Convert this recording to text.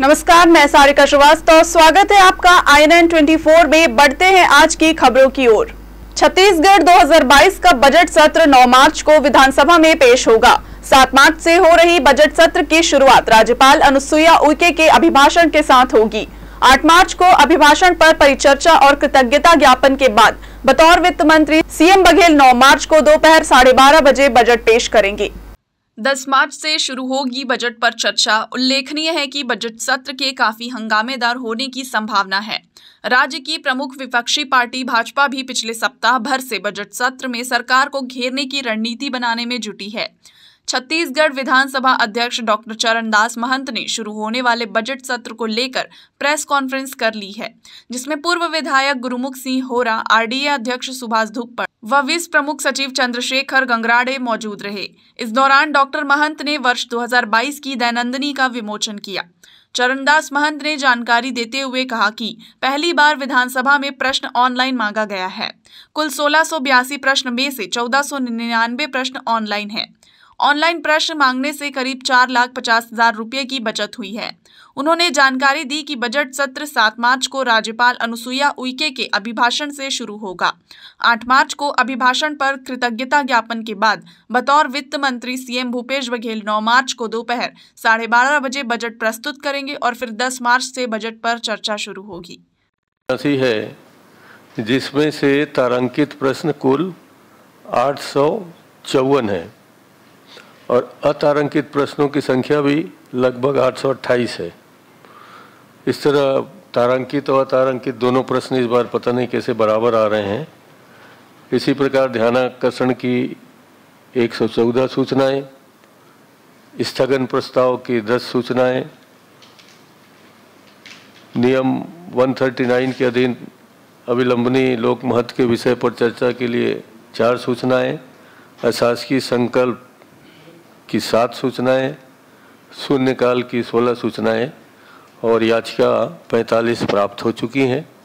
नमस्कार मैं सारिका श्रीवास्तव स्वागत है आपका आई एन में बढ़ते हैं आज की खबरों की ओर छत्तीसगढ़ 2022 का बजट सत्र 9 मार्च को विधानसभा में पेश होगा 7 मार्च से हो रही बजट सत्र की शुरुआत राज्यपाल अनुसुईया उइके के अभिभाषण के साथ होगी 8 मार्च को अभिभाषण पर परिचर्चा और कृतज्ञता ज्ञापन के बाद बतौर वित्त मंत्री सीएम बघेल 9 मार्च को दोपहर साढ़े बारह बजे बजट पेश करेंगे 10 मार्च से शुरू होगी बजट पर चर्चा उल्लेखनीय है कि बजट सत्र के काफी हंगामेदार होने की संभावना है राज्य की प्रमुख विपक्षी पार्टी भाजपा भी पिछले सप्ताह भर से बजट सत्र में सरकार को घेरने की रणनीति बनाने में जुटी है छत्तीसगढ़ विधानसभा अध्यक्ष डॉक्टर चरणदास महंत ने शुरू होने वाले बजट सत्र को लेकर प्रेस कॉन्फ्रेंस कर ली है जिसमें पूर्व विधायक गुरुमुख सिंह होरा आरडीए अध्यक्ष सुभाष धुप्पड़ व विस प्रमुख सचिव चंद्रशेखर गंगराड़े मौजूद रहे इस दौरान डॉक्टर महंत ने वर्ष 2022 की दैनंदिनी का विमोचन किया चरणदास महंत ने जानकारी देते हुए कहा कि पहली बार विधानसभा में प्रश्न ऑनलाइन मांगा गया है कुल सोलह प्रश्न में से चौदह प्रश्न ऑनलाइन है ऑनलाइन प्रश्न मांगने से करीब चार लाख पचास हजार रुपये की बचत हुई है उन्होंने जानकारी दी कि बजट सत्र सात मार्च को राज्यपाल अनुसुईया उइके के अभिभाषण से शुरू होगा आठ मार्च को अभिभाषण पर कृतज्ञता ज्ञापन के बाद बतौर वित्त मंत्री सीएम भूपेश बघेल नौ मार्च को दोपहर साढ़े बारह बजे बजट प्रस्तुत करेंगे और फिर दस मार्च से बजट पर चर्चा शुरू होगी है जिसमें से तारांकित प्रश्न कुल आठ सौ चौवन है और अतारंकित प्रश्नों की संख्या भी लगभग आठ है इस तरह तारांकित और अतारंकित दोनों प्रश्न इस बार पता नहीं कैसे बराबर आ रहे हैं इसी प्रकार ध्यानाकर्षण की एक सौ चौदह सूचनाएँ स्थगन प्रस्ताव की दस सूचनाएं नियम 139 के अधीन अविलंबनी लोक महत्व के विषय पर चर्चा के लिए चार सूचनाएं अशासकीय संकल्प की सात सूचनाएं शून्यकाल की सोलह सूचनाएं और याचिका 45 प्राप्त हो चुकी हैं